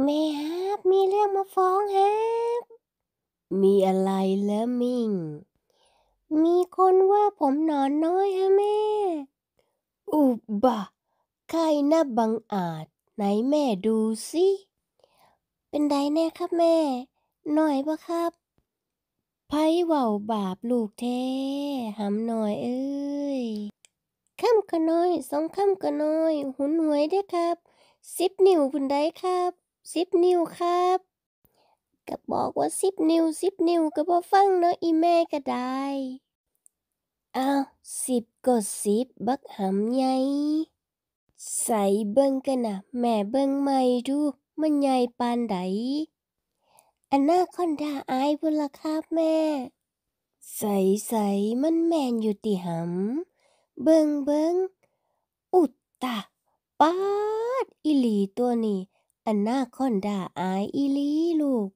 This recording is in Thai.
แม่ฮับมีเรื่องมาฟ้องฮับมีอะไรแล้วมิงมีคนว่าผมนอนน้อยฮะแม่ อุบะ ใครน่าบังอาจ ไหนแม่ดูสิเป็นไดแน่ครับแม่หน่อยปะครับไพ่เว่าบาปลูกแท้หำหน่อยเอ้ย ข้ามกะน้อยสองข้ามกะน้อย หุนหวยได้ครับ สิบนิ้วพุนได้ครับสิบนิ้วครับ ก็บอกว่าสิบนิ้วสิบนิ้วก็บอฟังเนาะอีแม่ก็ได้อ้าวสิบก็สิบบักหำใหญ่ใส่เบิ้งกันนะแม่เบิ้งใหม่ดู มันใหญ่ปานใดอันหน้าคอนดาอายพุ่นละครับแม่ ใส่ใส่มันแมนอยู่ติหำ เบิ้งเบิ้งอุตตะปาดอิลีตัวนี้อันหน้าค่อนด่าอายอีลีลูก